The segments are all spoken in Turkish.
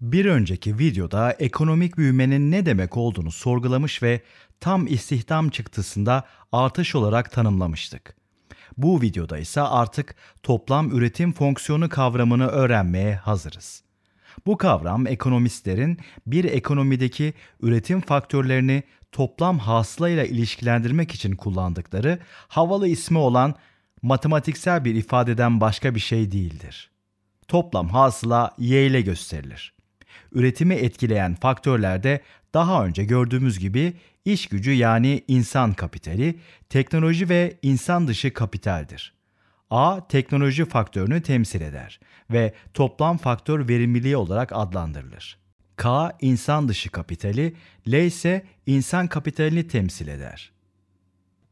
Bir önceki videoda ekonomik büyümenin ne demek olduğunu sorgulamış ve tam istihdam çıktısında artış olarak tanımlamıştık. Bu videoda ise artık toplam üretim fonksiyonu kavramını öğrenmeye hazırız. Bu kavram ekonomistlerin bir ekonomideki üretim faktörlerini toplam hasılayla ilişkilendirmek için kullandıkları havalı ismi olan matematiksel bir ifadeden başka bir şey değildir. Toplam hasıla y ile gösterilir. Üretimi etkileyen faktörler de daha önce gördüğümüz gibi iş gücü yani insan kapitali, teknoloji ve insan dışı kapitaldir. A teknoloji faktörünü temsil eder ve toplam faktör verimliliği olarak adlandırılır. K insan dışı kapitali, L ise insan kapitalini temsil eder.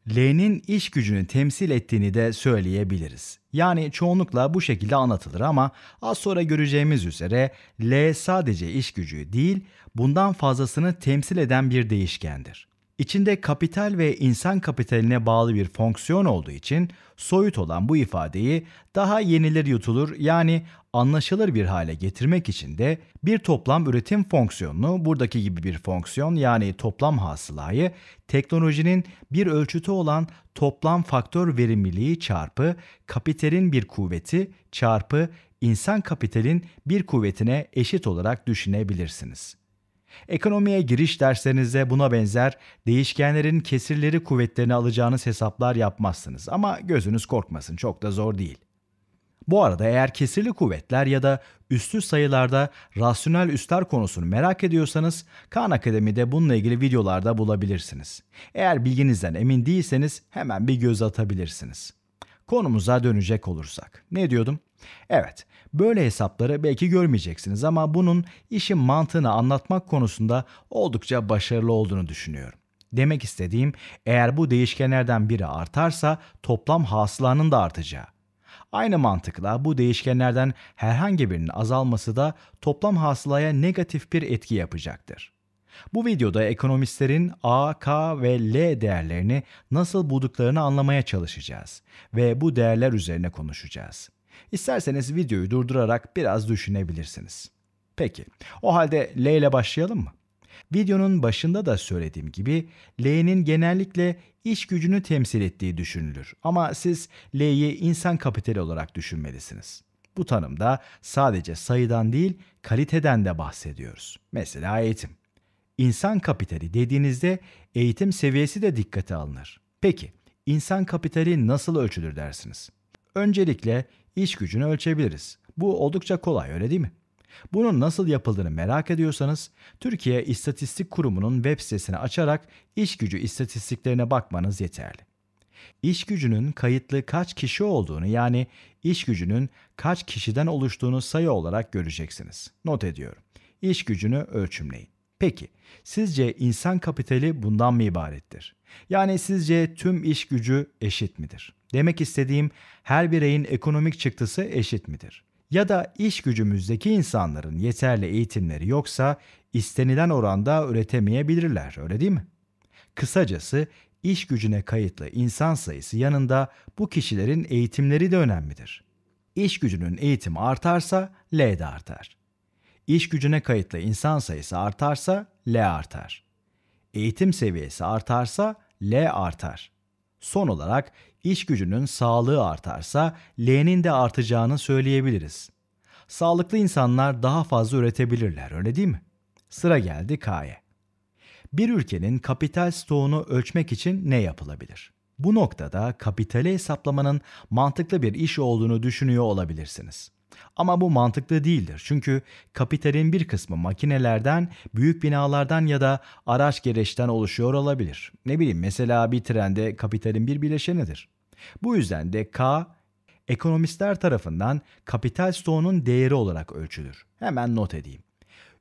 L'nin iş gücünü temsil ettiğini de söyleyebiliriz. Yani çoğunlukla bu şekilde anlatılır ama az sonra göreceğimiz üzere L sadece iş gücü değil, bundan fazlasını temsil eden bir değişkendir. İçinde kapital ve insan kapitaline bağlı bir fonksiyon olduğu için soyut olan bu ifadeyi daha yenilir yutulur yani anlaşılır bir hale getirmek için de bir toplam üretim fonksiyonunu buradaki gibi bir fonksiyon yani toplam hasılayı teknolojinin bir ölçütü olan toplam faktör verimliliği çarpı kapitalin bir kuvveti çarpı insan kapitalin bir kuvvetine eşit olarak düşünebilirsiniz. Ekonomiye giriş derslerinizde buna benzer değişkenlerin kesirleri kuvvetlerini alacağınız hesaplar yapmazsınız ama gözünüz korkmasın çok da zor değil. Bu arada eğer kesirli kuvvetler ya da üstü sayılarda rasyonel üstler konusunu merak ediyorsanız Khan Akademi'de bununla ilgili videolarda bulabilirsiniz. Eğer bilginizden emin değilseniz hemen bir göz atabilirsiniz. Konumuza dönecek olursak. Ne diyordum? Evet, böyle hesapları belki görmeyeceksiniz ama bunun işin mantığını anlatmak konusunda oldukça başarılı olduğunu düşünüyorum. Demek istediğim eğer bu değişkenlerden biri artarsa toplam hasılanın da artacağı. Aynı mantıkla bu değişkenlerden herhangi birinin azalması da toplam hasılaya negatif bir etki yapacaktır. Bu videoda ekonomistlerin A, K ve L değerlerini nasıl bulduklarını anlamaya çalışacağız ve bu değerler üzerine konuşacağız. İsterseniz videoyu durdurarak biraz düşünebilirsiniz. Peki, o halde L ile başlayalım mı? Videonun başında da söylediğim gibi L'nin genellikle iş gücünü temsil ettiği düşünülür. Ama siz L'yi insan kapitali olarak düşünmelisiniz. Bu tanımda sadece sayıdan değil kaliteden de bahsediyoruz. Mesela eğitim. İnsan kapitali dediğinizde eğitim seviyesi de dikkate alınır. Peki, insan kapitali nasıl ölçülür dersiniz? Öncelikle iş gücünü ölçebiliriz. Bu oldukça kolay öyle değil mi? Bunun nasıl yapıldığını merak ediyorsanız Türkiye İstatistik Kurumu'nun web sitesini açarak iş gücü istatistiklerine bakmanız yeterli. İş gücünün kayıtlı kaç kişi olduğunu yani iş gücünün kaç kişiden oluştuğunu sayı olarak göreceksiniz. Not ediyorum. İş gücünü ölçümleyin. Peki, sizce insan kapitali bundan mı ibarettir? Yani sizce tüm iş gücü eşit midir? Demek istediğim her bireyin ekonomik çıktısı eşit midir? Ya da iş gücümüzdeki insanların yeterli eğitimleri yoksa istenilen oranda üretemeyebilirler, öyle değil mi? Kısacası iş gücüne kayıtlı insan sayısı yanında bu kişilerin eğitimleri de önemlidir. İş gücünün eğitimi artarsa L de artar. İş gücüne kayıtlı insan sayısı artarsa L artar. Eğitim seviyesi artarsa L artar. Son olarak iş gücünün sağlığı artarsa L'nin de artacağını söyleyebiliriz. Sağlıklı insanlar daha fazla üretebilirler öyle değil mi? Sıra geldi K'ye. Bir ülkenin kapital stoğunu ölçmek için ne yapılabilir? Bu noktada kapitali hesaplamanın mantıklı bir iş olduğunu düşünüyor olabilirsiniz. Ama bu mantıklı değildir. Çünkü kapitalin bir kısmı makinelerden, büyük binalardan ya da araç gereçten oluşuyor olabilir. Ne bileyim mesela bir trende kapitalin bir bileşenidir. Bu yüzden de K ekonomistler tarafından kapital stoğunun değeri olarak ölçülür. Hemen not edeyim.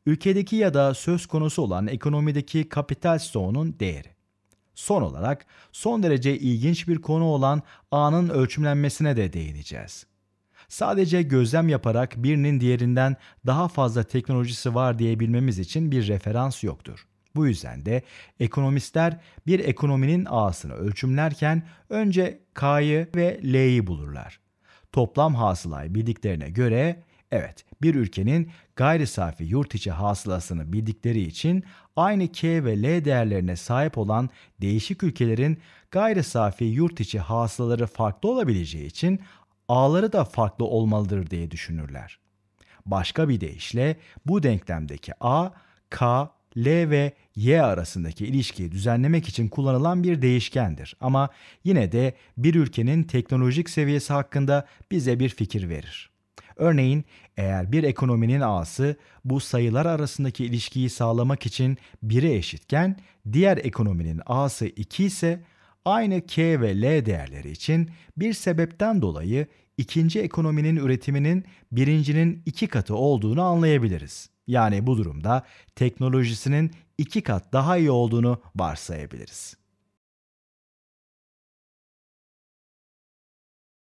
Ülkedeki ya da söz konusu olan ekonomideki kapital stoğunun değeri. Son olarak son derece ilginç bir konu olan A'nın ölçümlenmesine de değineceğiz sadece gözlem yaparak birinin diğerinden daha fazla teknolojisi var diyebilmemiz için bir referans yoktur. Bu yüzden de ekonomistler bir ekonominin A'sını ölçümlerken önce K'yı ve L'yi bulurlar. Toplam hasılayı bildiklerine göre evet bir ülkenin gayri safi yurt içi hasılasını bildikleri için aynı K ve L değerlerine sahip olan değişik ülkelerin gayri safi yurt içi hasılaları farklı olabileceği için a'ları da farklı olmalıdır diye düşünürler. Başka bir deyişle bu denklemdeki a, k, L ve Y arasındaki ilişkiyi düzenlemek için kullanılan bir değişkendir ama yine de bir ülkenin teknolojik seviyesi hakkında bize bir fikir verir. Örneğin eğer bir ekonominin A'sı bu sayılar arasındaki ilişkiyi sağlamak için 1'e eşitken diğer ekonominin A'sı 2 ise Aynı K ve L değerleri için bir sebepten dolayı ikinci ekonominin üretiminin birincinin iki katı olduğunu anlayabiliriz. Yani bu durumda teknolojisinin iki kat daha iyi olduğunu varsayabiliriz.